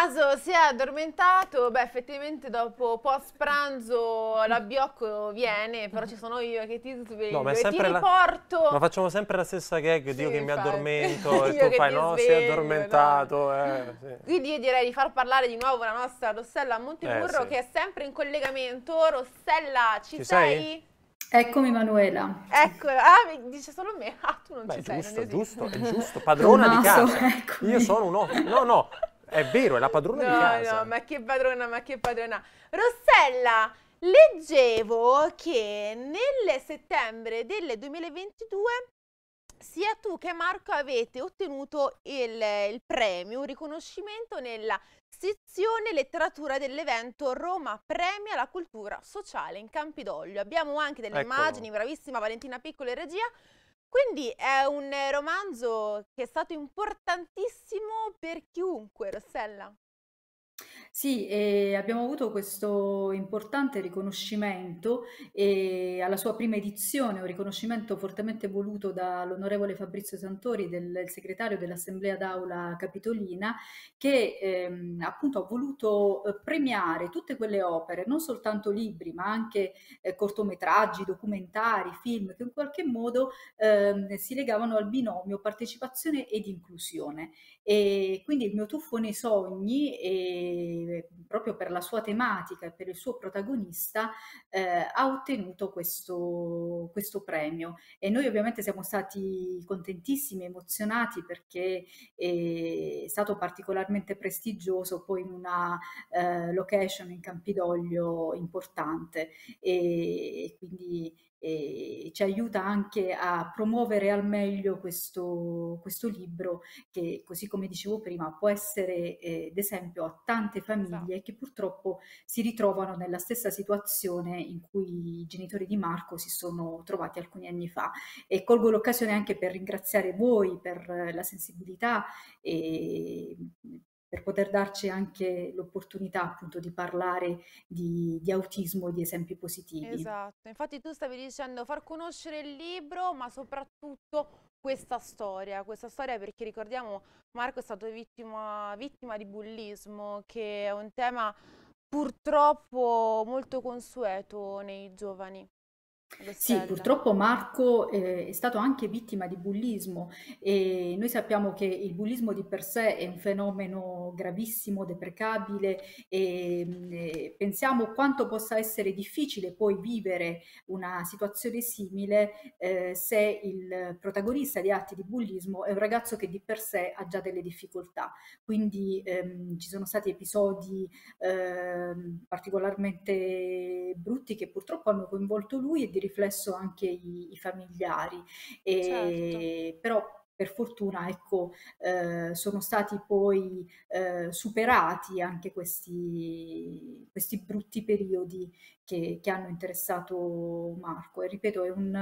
naso si è addormentato, beh effettivamente dopo post pranzo l'abbiocco viene, però ci sono io che ti sveglio no, e ti riporto. La... Ma facciamo sempre la stessa gag, sì, io che mi addormento e tu fai no, sveglio, si è addormentato. No. Eh, sì. Quindi io direi di far parlare di nuovo la nostra Rossella Monteburro eh, sì. che è sempre in collegamento. Rossella ci, ci sei? sei? Eccomi Manuela. Ecco, ah, dice solo me. Ah, tu non Beh, ci sei. Giusto, giusto, è giusto, padrona di casa. eccomi. Io sono un ottimo. No, no, è vero, è la padrona no, di casa. No, ma che padrona, ma che padrona. Rossella, leggevo che nel settembre del 2022 sia tu che Marco avete ottenuto il, il premio, un riconoscimento nella sezione letteratura dell'evento Roma premia la cultura sociale in Campidoglio. Abbiamo anche delle ecco. immagini, bravissima Valentina Piccolo e regia, quindi è un romanzo che è stato importantissimo per chiunque, Rossella. Sì, ehm, abbiamo avuto questo importante riconoscimento, ehm, alla sua prima edizione, un riconoscimento fortemente voluto dall'onorevole Fabrizio Santori, del segretario dell'Assemblea d'Aula capitolina, che, ehm, appunto ha voluto, uhm, premiare tutte quelle opere, non soltanto libri, ma anche, ehm, cortometraggi, documentari, film, che in qualche modo, ehm, si legavano al binomio partecipazione ed inclusione. E quindi il mio tuffo nei sogni, ehm Mhmm, proprio per la sua tematica e per il suo protagonista eh, ha ottenuto questo, questo, premio e noi ovviamente siamo stati contentissimi, emozionati perché eh, è stato particolarmente prestigioso poi in una eh, location in Campidoglio importante e, e quindi e ci aiuta anche a promuovere al meglio questo, questo libro che, così come dicevo prima, può essere eh, d'esempio a tante famiglie esatto. che purtroppo si ritrovano nella stessa situazione in cui i genitori di Marco si sono trovati alcuni anni fa. E colgo l'occasione anche per ringraziare voi per la sensibilità e per poter darci anche l'opportunità appunto di parlare di, di autismo e di esempi positivi. Esatto, infatti tu stavi dicendo far conoscere il libro ma soprattutto questa storia, questa storia perché ricordiamo Marco è stato vittima, vittima di bullismo che è un tema purtroppo molto consueto nei giovani. Sì, purtroppo Marco eh, è stato anche vittima di bullismo e noi sappiamo che il bullismo di per sé è un fenomeno gravissimo, deprecabile e, mm, pensiamo quanto possa essere difficile poi vivere una situazione simile eh, se il protagonista di atti di bullismo è un ragazzo che di per sé ha già delle difficoltà. Quindi ehm, ci sono stati episodi ehm, particolarmente brutti che purtroppo hanno coinvolto lui e di riflesso anche i, i familiari. E, certo. Però per fortuna ecco, eh, sono stati poi eh, superati anche questi, questi brutti periodi che, che hanno interessato Marco. E ripeto, è un,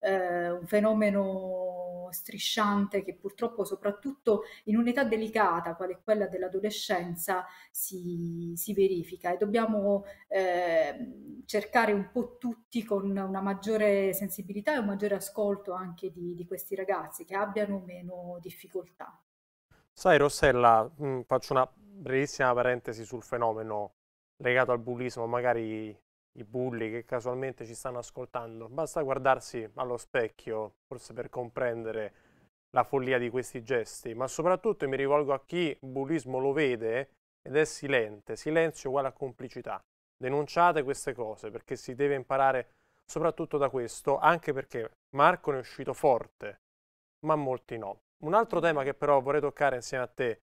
eh, un fenomeno strisciante che purtroppo soprattutto in un'età delicata quale è quella dell'adolescenza si, si verifica e dobbiamo eh, cercare un po' tutti con una maggiore sensibilità e un maggiore ascolto anche di, di questi ragazzi che abbiano meno difficoltà. Sai Rossella, faccio una brevissima parentesi sul fenomeno legato al bullismo, magari i bulli che casualmente ci stanno ascoltando, basta guardarsi allo specchio, forse per comprendere la follia di questi gesti, ma soprattutto mi rivolgo a chi bullismo lo vede ed è silente, silenzio uguale a complicità. Denunciate queste cose perché si deve imparare soprattutto da questo, anche perché Marco ne è uscito forte, ma molti no. Un altro tema che però vorrei toccare insieme a te,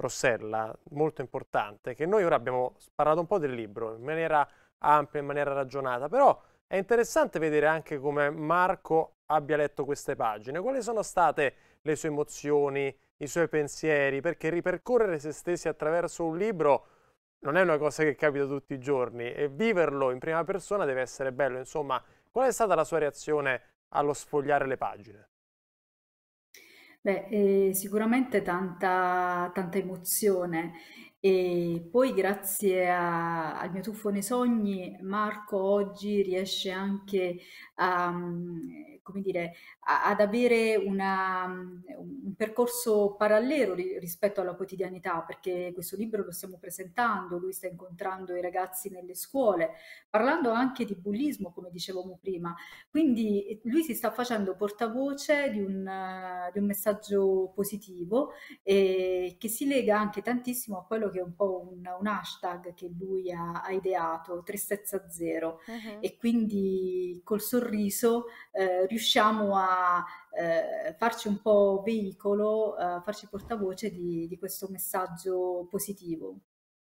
Rossella, molto importante, che noi ora abbiamo parlato un po' del libro in maniera ampia, in maniera ragionata, però è interessante vedere anche come Marco abbia letto queste pagine, quali sono state le sue emozioni, i suoi pensieri, perché ripercorrere se stessi attraverso un libro non è una cosa che capita tutti i giorni e viverlo in prima persona deve essere bello. Insomma, qual è stata la sua reazione allo sfogliare le pagine? Beh, eh, sicuramente tanta, tanta emozione e poi grazie a, al mio tuffo nei sogni, Marco oggi riesce anche um, come dire, ad avere una, mhmm, un percorso parallelo rispetto alla quotidianità, perché questo libro lo stiamo presentando, lui sta incontrando i ragazzi nelle scuole, parlando anche di bullismo, come dicevamo prima. Quindi lui si sta facendo portavoce di un, di un messaggio positivo e eh, che si lega anche tantissimo a quello che è un po' un, un hashtag che lui ha, ha ideato, tristezza zero. Uh-huh. E quindi col sorriso sorriso eh, riusciamo a eh, farci un po' veicolo, eh, farci portavoce di, di questo messaggio positivo.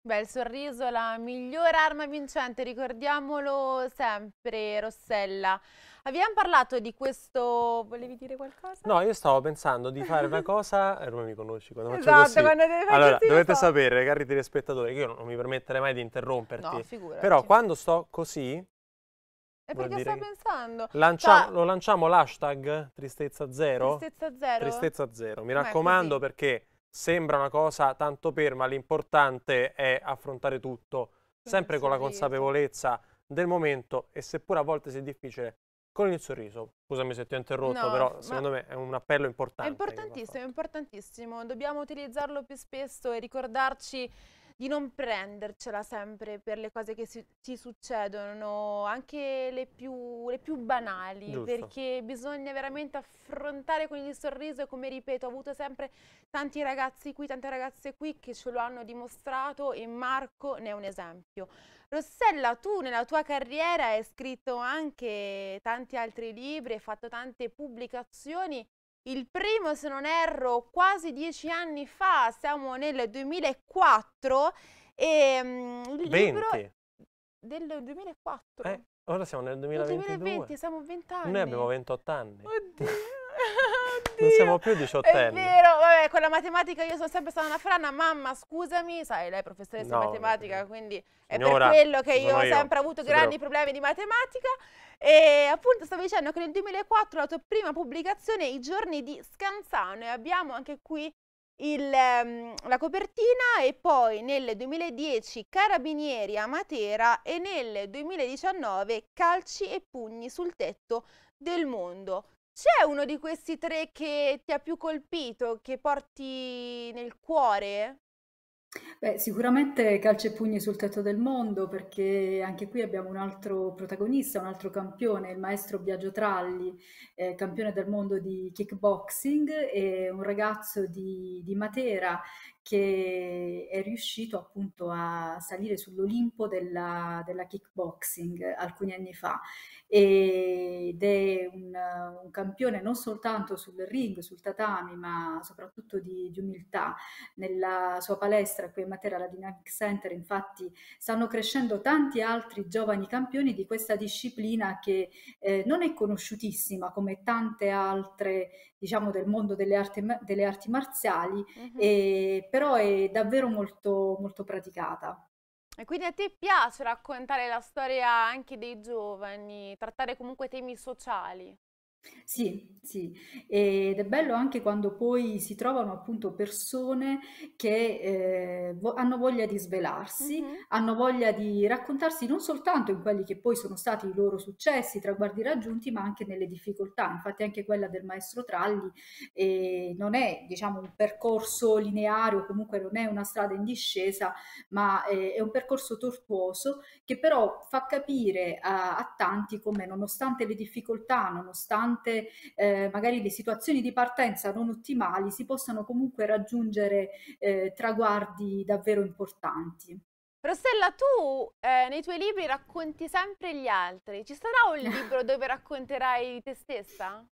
Beh, il sorriso è la migliore arma vincente, ricordiamolo sempre, Rossella. Abbiamo parlato di questo... Volevi dire qualcosa? No, io stavo pensando di fare una cosa... Eh, ormai mi conosci quando faccio esatto, così. quando Allora, dovete sapere, cari telespettatori, che io non mi permetterei mai di interromperti. No, figurati. Però quando sto così, e perché sto pensando? Lancia... Cioè... Lo lanciamo l'hashtag tristezza zero? Tristezza zero? Tristezza zero. Mi Com'è raccomando perché sembra una cosa tanto per, ma l'importante è affrontare tutto, sempre con la consapevolezza del momento e seppur a volte sia difficile, con il sorriso. Scusami se ti ho interrotto, no, però secondo me è un appello importante. È importantissimo, è importantissimo. Dobbiamo utilizzarlo più spesso e ricordarci di non prendercela sempre per le cose che si, ci succedono, anche le più, le più banali, Giusto. perché bisogna veramente affrontare con il sorriso e come ripeto ho avuto sempre tanti ragazzi qui, tante ragazze qui che ce lo hanno dimostrato e Marco ne è un esempio. Rossella, tu nella tua carriera hai scritto anche tanti altri libri, hai fatto tante pubblicazioni, il primo, se non erro, quasi dieci anni fa, siamo nel 2004 e um, il 20. libro del 2004. Eh, ora siamo nel 2022. Nel 2020, siamo 20 anni. Noi abbiamo 28 anni. Oddio. Oddio. Non siamo più 18 anni. È vero, vabbè, con la matematica io sono sempre stata una frana. Mamma, scusami, sai, lei è professoressa no, di matematica, quindi è per quello che io ho sempre io. avuto grandi Spero. problemi di matematica. E appunto stavo dicendo che nel 2004 la tua prima pubblicazione, I giorni di Scanzano, e abbiamo anche qui il, ehm, la copertina e poi nel 2010 Carabinieri a Matera e nel 2019 Calci e pugni sul tetto del mondo. C'è uno di questi tre che ti ha più colpito, che porti nel cuore? Beh, sicuramente calcio e pugni sul tetto del mondo, perché anche qui abbiamo un altro protagonista, un altro campione, il maestro Biagio Tralli, eh, campione del mondo di kickboxing, e un ragazzo di, di Matera che è riuscito appunto a salire sull'Olimpo della, della kickboxing alcuni anni fa ed è un, un, campione non soltanto sul ring, sul tatami, ma soprattutto di, di umiltà. Nella sua palestra qui in Matera, la Dynamic Center, infatti stanno crescendo tanti altri giovani campioni di questa disciplina che eh, non è conosciutissima come tante altre diciamo, del mondo delle arti, delle arti marziali, uh-huh. e, però è davvero molto, molto praticata. E quindi a te piace raccontare la storia anche dei giovani, trattare comunque temi sociali? Sì, sì, ed è bello anche quando poi si trovano appunto persone che eh, vo- hanno voglia di svelarsi, Mh-mh. hanno voglia di raccontarsi non soltanto in quelli che poi sono stati i loro successi, traguardi raggiunti, ma anche nelle difficoltà. Infatti anche quella del maestro Tralli eh, non è diciamo un percorso lineare o comunque non è una strada in discesa, ma eh, è un percorso tortuoso che però fa capire a, a tanti come nonostante le difficoltà, nonostante nonostante eh, magari le situazioni di partenza non ottimali, si possano comunque raggiungere eh, traguardi davvero importanti. Rossella, tu eh, nei tuoi libri racconti sempre gli altri. Ci sarà un libro dove racconterai te stessa?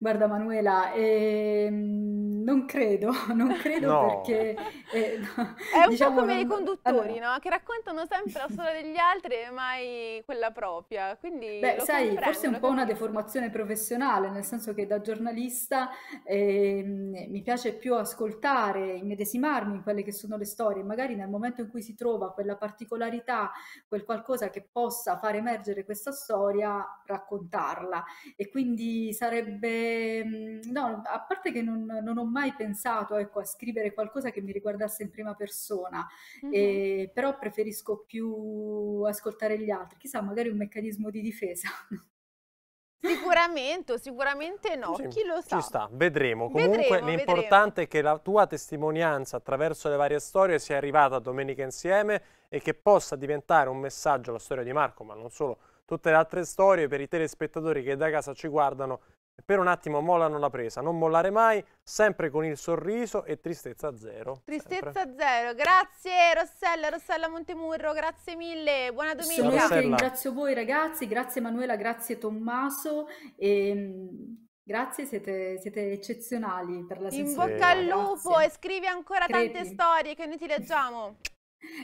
Guarda Manuela, ehm, non credo, non credo no. perché... Eh, no, è un diciamo, po' come non... i conduttori, allora... no? Che raccontano sempre la storia degli altri e mai quella propria, quindi... Beh, sai, forse è un po' una deformazione professionale, nel senso che da giornalista eh, mi piace più ascoltare, immedesimarmi in quelle che sono le storie, magari nel momento in cui si trova quella particolarità, quel qualcosa che possa far emergere questa storia, raccontarla. E quindi sarebbe... Mm, no, a parte che non, non ho mai mai pensato ecco, a scrivere qualcosa che mi riguardasse in prima persona, mm-hmm. eh, però preferisco più ascoltare gli altri, chissà magari un meccanismo di difesa. Sicuramente, sicuramente no, sì, chi lo sa. Ci sta, vedremo. Comunque vedremo, l'importante vedremo. è che la tua testimonianza attraverso le varie storie sia arrivata a Domenica Insieme e che possa diventare un messaggio, la storia di Marco, ma non solo, tutte le altre storie per i telespettatori che da casa ci guardano per un attimo mollano la presa, non mollare mai, sempre con il sorriso e tristezza zero. Tristezza sempre. zero, grazie Rossella, Rossella Montemurro, grazie mille, buona domenica. Sì, ringrazio voi ragazzi, grazie Manuela, grazie Tommaso e ehm, grazie, siete, siete eccezionali per la sensazione. In bocca al lupo grazie. e scrivi ancora Credi. tante storie che noi ti leggiamo.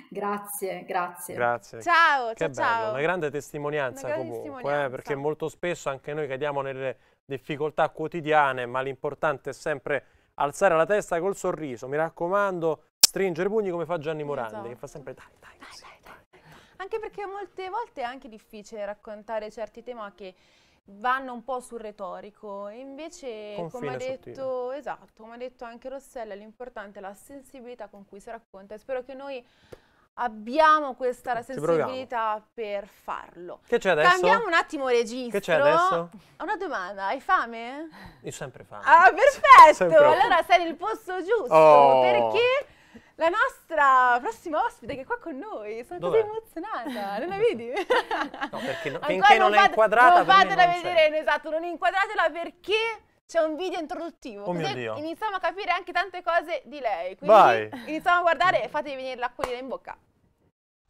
Grazie, grazie. Grazie. Ciao, che ciao, bello, ciao. Una grande testimonianza una grande comunque, testimonianza. Eh, perché molto spesso anche noi cadiamo nelle difficoltà quotidiane, ma l'importante è sempre alzare la testa col sorriso, mi raccomando, stringere i pugni come fa Gianni Morandi, esatto. che fa sempre dai, dai, dai, dai, dai. Anche perché molte volte è anche difficile raccontare certi temi che vanno un po' sul retorico e invece come ha, detto, esatto, come ha detto anche Rossella l'importante è la sensibilità con cui si racconta e spero che noi abbiamo questa sensibilità per farlo. Che c'è adesso? Cambiamo un attimo registro. Che c'è adesso? Una domanda, hai fame? Io sempre fame. Ah, perfetto! allora sei nel posto giusto, oh. perché la nostra prossima ospite che è qua con noi, sono Dov'è? così emozionata, non la vedi? no, perché no, finché non, non è inquadrata non fatela vedere, esatto, non inquadratela perché c'è un video introduttivo. Oh così iniziamo a capire anche tante cose di lei. Quindi Vai. iniziamo a guardare e fatevi venire l'acquolina in bocca.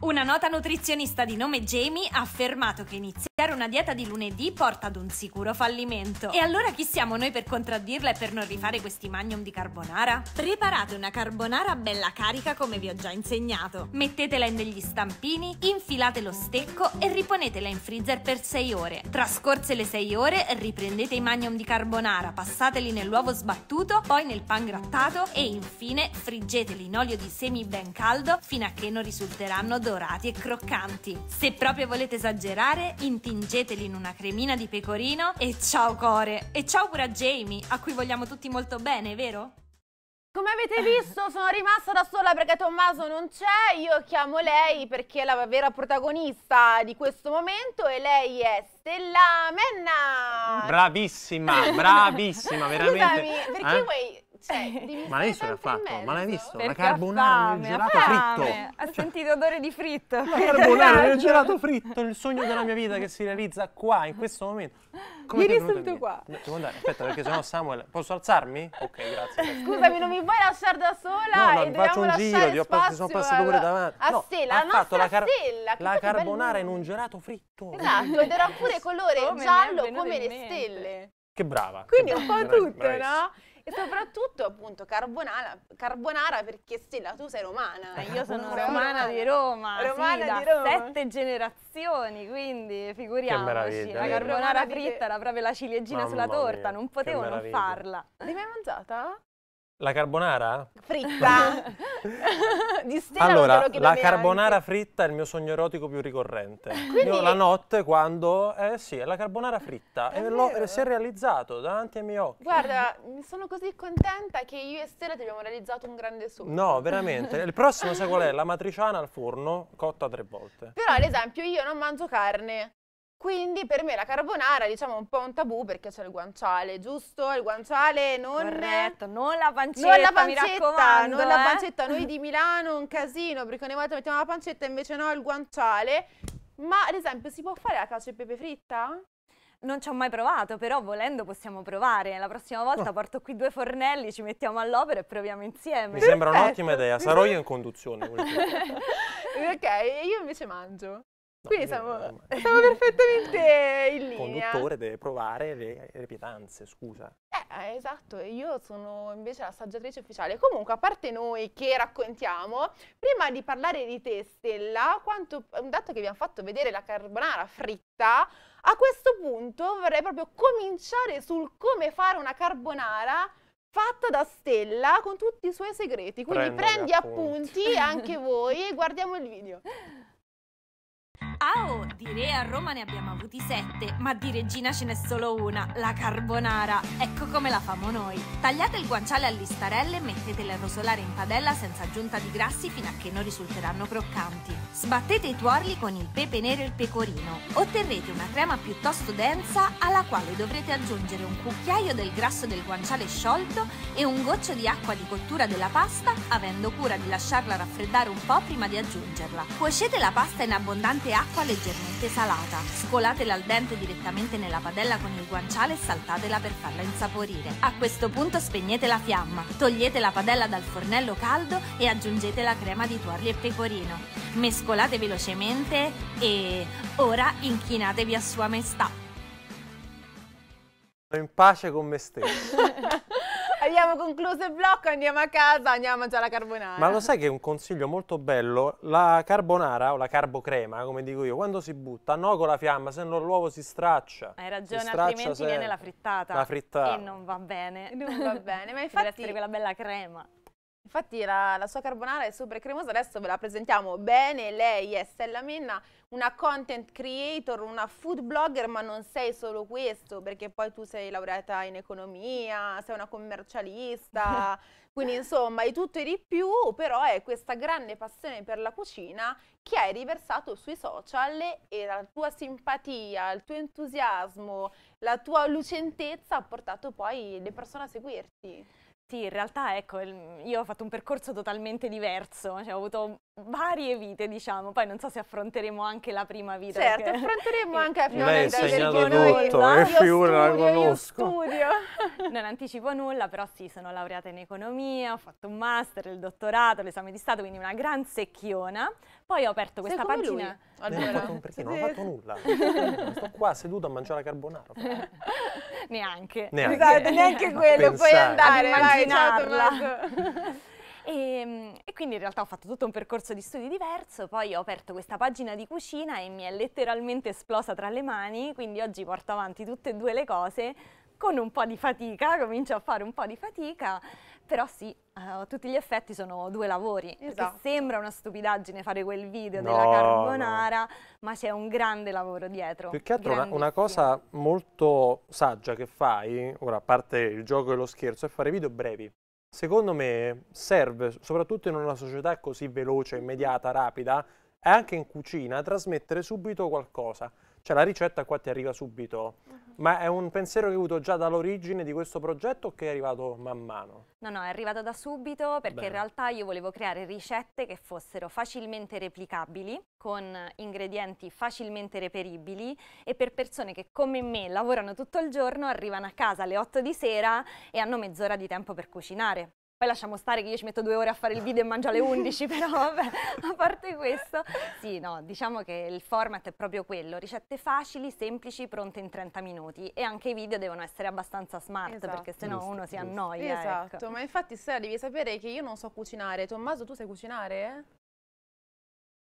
Una nota nutrizionista di nome Jamie ha affermato che iniziare una dieta di lunedì porta ad un sicuro fallimento. E allora chi siamo noi per contraddirla e per non rifare questi magnum di carbonara? Preparate una carbonara bella carica come vi ho già insegnato. Mettetela in degli stampini, infilate lo stecco e riponetela in freezer per 6 ore. Trascorse le 6 ore riprendete i magnum di carbonara, passateli nell'uovo sbattuto, poi nel pan grattato e infine friggeteli in olio di semi ben caldo fino a che non risulteranno dorati e croccanti. Se proprio volete esagerare, intingeteli in una cremina di pecorino e ciao core! E ciao pure a Jamie, a cui vogliamo tutti molto bene, vero? Come avete visto sono rimasta da sola perché Tommaso non c'è, io chiamo lei perché è la vera protagonista di questo momento e lei è Stella Menna! Bravissima, bravissima, veramente. Scusami, perché eh? vuoi cioè, ma visto che l'ha fatto, ma l'hai visto? la carbonara fame, nel gelato fame. fritto. Ha cioè, sentito odore di fritto. La carbonara nel gelato fritto, il sogno della mia vita che si realizza qua, in questo momento. Come Ieri sono tu qua. devo andare, aspetta, perché sennò Samuel... Posso alzarmi? Ok, grazie. Scusami, non mi vuoi lasciare da sola? No, no, mi faccio un giro, ti pass sono passato pure davanti. A no, stella, ha fatto la, car stella, la carbonara in un gelato fritto. Esatto, ed era pure colore giallo come le stelle. Che brava. Quindi un po' tutto, no? E soprattutto appunto carbonara, carbonara perché Stella tu sei romana. Eh, io sono romana, romana di Roma, romana sì, di Roma. sette generazioni, quindi figuriamoci. La carbonara fritta era proprio la ciliegina Mamma sulla torta, mia, non potevo non farla. L'hai mai mangiata? La carbonara? Fritta! di Stella allora, la carbonara anche. fritta è il mio sogno erotico più ricorrente. Quindi... Io la notte quando... Eh sì, è la carbonara fritta. È e vero. lo, eh, si è realizzato davanti ai miei occhi. Guarda, mi sono così contenta che io e Stella ti abbiamo realizzato un grande sogno. No, veramente. Il prossimo sai qual è? La matriciana al forno, cotta tre volte. Però ad esempio io non mangio carne. Quindi per me la carbonara diciamo, è diciamo, un po' un tabù perché c'è il guanciale, giusto? Il guanciale non... Corretto, non la pancetta, non la pancetta, non eh? la pancetta. Noi di Milano un casino perché ogni volta mettiamo la pancetta e invece no il guanciale. Ma ad esempio si può fare la cacio e pepe fritta? non ci ho mai provato, però volendo possiamo provare. La prossima oh. volta oh. porto qui due fornelli, ci mettiamo all'opera e proviamo insieme. Mi sembra un'ottima idea, sarò io in conduzione. ok, io invece mangio. Quindi siamo, siamo perfettamente in linea. Il conduttore deve provare le, le pietanze, scusa. Eh, eh esatto, io sono invece l'assaggiatrice ufficiale. Comunque, a parte noi che raccontiamo, prima di parlare di te, Stella, quanto, dato che vi abbiamo fatto vedere la carbonara fritta, a questo punto vorrei proprio cominciare sul come fare una carbonara fatta da Stella con tutti i suoi segreti. Quindi Prendo prendi appunti anche voi e guardiamo il video. Ah oh, di re a Roma ne abbiamo avuti sette, ma di regina ce n'è solo una, la carbonara. Ecco come la famo noi. Tagliate il guanciale a listarelle e mettetele a rosolare in padella senza aggiunta di grassi fino a che non risulteranno croccanti. Sbattete i tuorli con il pepe nero e il pecorino. Otterrete una crema piuttosto densa alla quale dovrete aggiungere un cucchiaio del grasso del guanciale sciolto e un goccio di acqua di cottura della pasta, avendo cura di lasciarla raffreddare un po' prima di aggiungerla. Cuocete la pasta in abbondante acqua acqua leggermente salata. Scolatela al dente direttamente nella padella con il guanciale e saltatela per farla insaporire. A questo punto spegnete la fiamma, togliete la padella dal fornello caldo e aggiungete la crema di tuorli e pecorino. Mescolate velocemente e ora inchinatevi a Sua Maestà. In pace con me stesso. Abbiamo concluso il blocco, andiamo a casa, andiamo a mangiare la carbonara. Ma lo sai che è un consiglio molto bello? La carbonara o la carbocrema, come dico io, quando si butta, no con la fiamma, se no l'uovo si straccia. Hai ragione, straccia altrimenti viene la frittata. La frittata. E non va bene. Non va bene, ma infatti... Deve essere quella bella crema. Infatti la, la, sua carbonara è super cremosa, adesso ve la presentiamo bene, lei è Stella Minna, una content creator, una food blogger, ma non sei solo questo, perché poi tu sei laureata in economia, sei una commercialista, quindi insomma hai tutto e di più, però è questa grande passione per la cucina che hai riversato sui social e la tua simpatia, il tuo entusiasmo, la tua lucentezza ha portato poi le persone a seguirti. Sì, in realtà ecco, io ho fatto un percorso totalmente diverso, cioè, ho avuto varie vite, diciamo, poi non so se affronteremo anche la prima vita. Certo, perché... affronteremo anche la prima vita. Lei vita perché noi tutto, no? Eh, io figura studio, la conosco. studio. non anticipo nulla, però sì, sono laureata in economia, ho fatto un master, il dottorato, l'esame di stato, quindi una gran secchiona, poi ho aperto questa Sei pagina. Allora. Non fatto, perché non ho fatto nulla. Sto qua seduto a mangiare la carbonara. neanche. Neanche, esatto, neanche quello, Pensare. puoi andare a immaginarla. E, ehm, e, quindi in realtà ho fatto tutto un percorso di studi diverso, poi ho aperto questa pagina di cucina e mi è letteralmente esplosa tra le mani, quindi oggi porto avanti tutte e due le cose con un po' di fatica, comincio a fare un po' di fatica però sì, a eh, tutti gli effetti sono due lavori, esatto. sembra una stupidaggine fare quel video no, della carbonara, no. ma c'è un grande lavoro dietro. Più che altro una, una, cosa molto saggia che fai, ora a parte il gioco e lo scherzo, è fare video brevi. Secondo me serve, soprattutto in una società così veloce, immediata, rapida, e anche in cucina, trasmettere subito qualcosa. Cioè la ricetta qua ti arriva subito, uh mm-hmm. -huh. ma è un pensiero che hai avuto già dall'origine di questo progetto o che è arrivato man mano? No, no, è arrivato da subito perché Bene. in realtà io volevo creare ricette che fossero facilmente replicabili, con ingredienti facilmente reperibili e per persone che come me lavorano tutto il giorno, arrivano a casa alle 8 di sera e hanno mezz'ora di tempo per cucinare. Poi lasciamo stare che io ci metto due ore a fare il video e mangio alle 11, però vabbè, a parte questo, sì, no, diciamo che il format è proprio quello, ricette facili, semplici, pronte in 30 minuti e anche i video devono essere abbastanza smart esatto. perché sennò giusto, uno si annoia. Ecco. Esatto, ecco. ma infatti Sara devi sapere che io non so cucinare, Tommaso tu sai cucinare?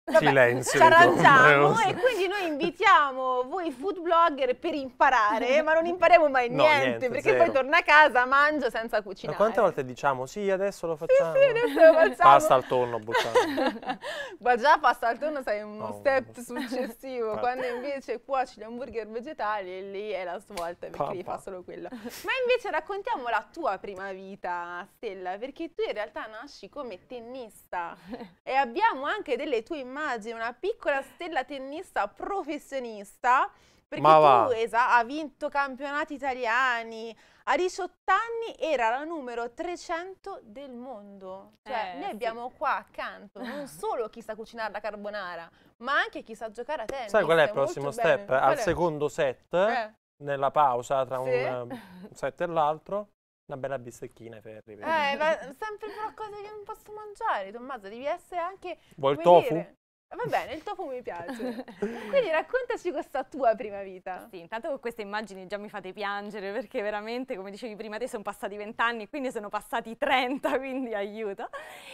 Silenzio. Ci arrangiamo e quindi noi invitiamo voi food blogger per imparare, ma non impariamo mai no, niente, perché zero. poi torna a casa, mangio senza cucinare. Ma quante volte diciamo sì, adesso lo facciamo? Sì, sì adesso lo facciamo. Pasta al tonno buttata. ma già pasta al tonno sai uno oh. step successivo, quando invece cuoci gli hamburger vegetali lì è la svolta, perché Papa. li fa solo quello. Ma invece raccontiamo la tua prima vita, Stella, perché tu in realtà nasci come tennista e abbiamo anche delle tue immagini immagini una piccola stella tennista professionista perché Ma tu esa, ha vinto campionati italiani, a 18 anni era la numero 300 del mondo. Cioè, eh, noi abbiamo qua accanto non solo chi sa cucinare la carbonara, ma anche chi sa giocare a tennis. Sai qual è il prossimo Molto step? Bene. Al secondo set, eh. nella pausa tra sì. un, eh, set e l'altro, una bella bistecchina, Ferri. Eh, ma sempre però cose che non posso mangiare, Tommaso, devi essere anche... Vuoi il tofu? Dire, Va bene, il topo mi piace. Quindi raccontaci questa tua prima vita. Sì, intanto con queste immagini già mi fate piangere perché veramente, come dicevi prima te, sono passati vent'anni, e quindi sono passati 30, quindi aiuto.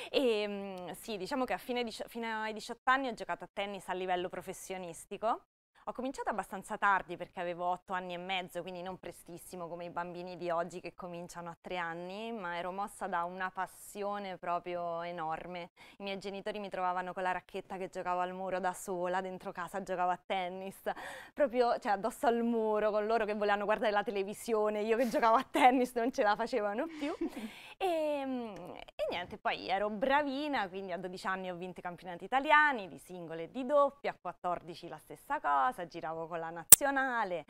E ehm, sì, diciamo che a fine, fino ai 18 anni ho giocato a tennis a livello professionistico ho cominciato abbastanza tardi perché avevo otto anni e mezzo, quindi non prestissimo come i bambini di oggi che cominciano a tre anni, ma ero mossa da una passione proprio enorme. I miei genitori mi trovavano con la racchetta che giocavo al muro da sola, dentro casa giocavo a tennis, proprio cioè, addosso al muro, con loro che volevano guardare la televisione, io che giocavo a tennis non ce la facevano più. e, ehm, niente, poi ero bravina, quindi a 12 anni ho vinto i campionati italiani di singole e di doppia, a 14 la stessa cosa, giravo con la nazionale,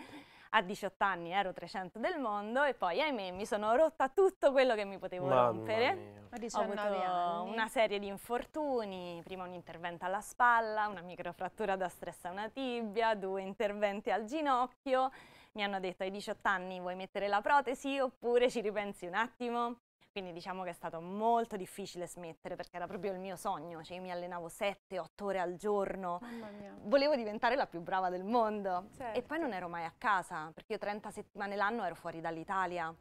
a 18 anni ero 300 del mondo e poi ahimè mi sono rotta tutto quello che mi potevo Mamma rompere. Mia. Ho avuto anni. una serie di infortuni, prima un intervento alla spalla, una microfrattura da stress a una tibia, due interventi al ginocchio. Mi hanno detto ai 18 anni vuoi mettere la protesi oppure ci ripensi un attimo? Quindi diciamo che è stato molto difficile smettere perché era proprio il mio sogno, cioè io mi allenavo 7-8 ore al giorno, volevo diventare la più brava del mondo certo. e poi certo. non ero mai a casa perché io 30 settimane l'anno ero fuori dall'Italia.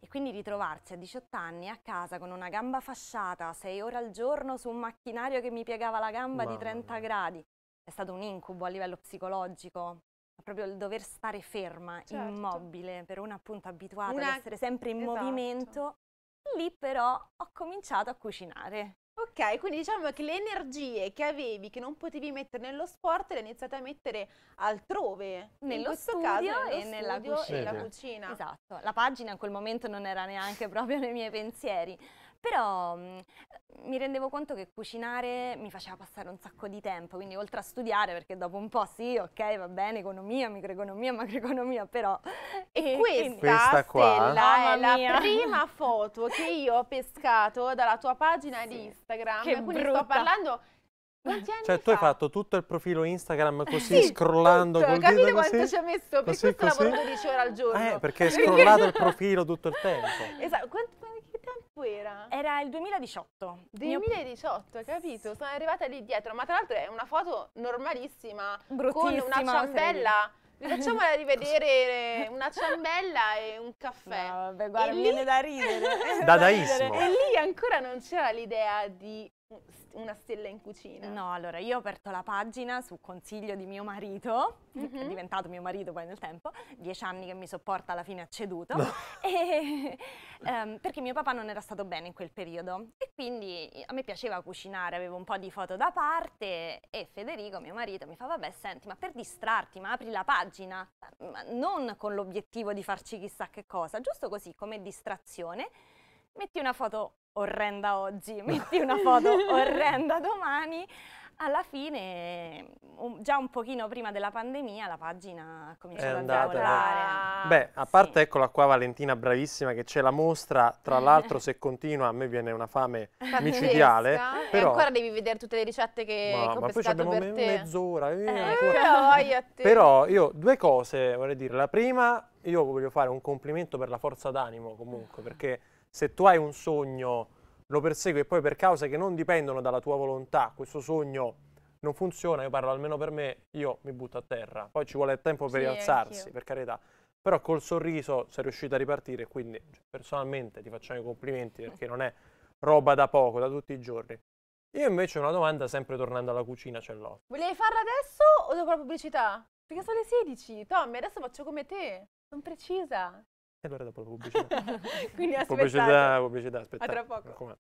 E quindi ritrovarsi a 18 anni a casa con una gamba fasciata 6 ore al giorno su un macchinario che mi piegava la gamba Mamma di 30 gradi è stato un incubo a livello psicologico. Proprio il dover stare ferma, certo. immobile, per una appunto abituata una... ad essere sempre in esatto. movimento Lì però ho cominciato a cucinare. Ok, quindi diciamo che le energie che avevi, che non potevi mettere nello sport, le hai iniziate a mettere altrove. Nello studio caso, nello e, studio nella cucina. e nella cucina. Esatto, la pagina in quel momento non era neanche proprio nei miei pensieri però mh, mhmm, mi rendevo conto che cucinare mi faceva passare un sacco di tempo, quindi oltre a studiare, perché dopo un po' sì, ok, va bene, economia, microeconomia, macroeconomia, però... E, e quindi, questa, qua Stella, è la mia. prima foto che io ho pescato dalla tua pagina sì. di Instagram, che quindi brutta. sto parlando... Cioè, fa? tu hai fatto tutto il profilo Instagram così, sì, scrollando tutto. col Capite dito quanto ci ha messo? Per questo così. lavoro 12 ore al giorno. Eh, perché hai scrollato il profilo tutto il tempo. Esatto, quanto, era? Era il 2018. 2018, hai capito? Sono arrivata lì dietro, ma tra l'altro è una foto normalissima, con una ciambella... Facciamola rivedere eh, una ciambella e un caffè. No, vabbè, guarda, e mi lì... da ridere. Dadaismo. E lì ancora non c'era l'idea di una stella in cucina? No, allora io ho aperto la pagina su consiglio di mio marito, mm-hmm. che è mhm. diventato mio marito poi nel tempo, dieci anni che mi sopporta, alla fine ha ceduto, no. e, um, perché mio papà non era stato bene in quel periodo e quindi a me piaceva cucinare, avevo un po' di foto da parte e Federico, mio marito, mi fa vabbè senti ma per distrarti ma apri la pagina, ma non con l'obiettivo di farci chissà che cosa, giusto così come distrazione, metti una foto orrenda oggi, metti una foto orrenda domani, alla fine, un, già un pochino prima della pandemia, la pagina ha cominciato andata, a lavorare. Beh, a parte sì. eccola qua Valentina, bravissima, che c'è la mostra, tra l'altro se continua a me viene una fame Pazzesca. micidiale. Però... E ancora devi vedere tutte le ricette che, ma, che ho ma poi abbiamo me, mezz'ora. Eh, eh, però io due cose vorrei dire. La prima, io voglio fare un complimento per la forza d'animo comunque, perché se tu hai un sogno, lo persegui e poi per cause che non dipendono dalla tua volontà, questo sogno non funziona, io parlo almeno per me, io mi butto a terra. Poi ci vuole tempo per sì, rialzarsi, per carità. Però col sorriso sei riuscito a ripartire, quindi cioè, personalmente ti facciamo i complimenti perché non è roba da poco, da tutti i giorni. Io invece una domanda, sempre tornando alla cucina, ce l'ho. Volevi farla adesso o dopo la pubblicità? Perché sono le 16, Tommy, adesso faccio come te. Sono precisa. E allora dopo la pubblicità. Quindi aspettate. Pubblicità, pubblicità, aspettate. A tra poco.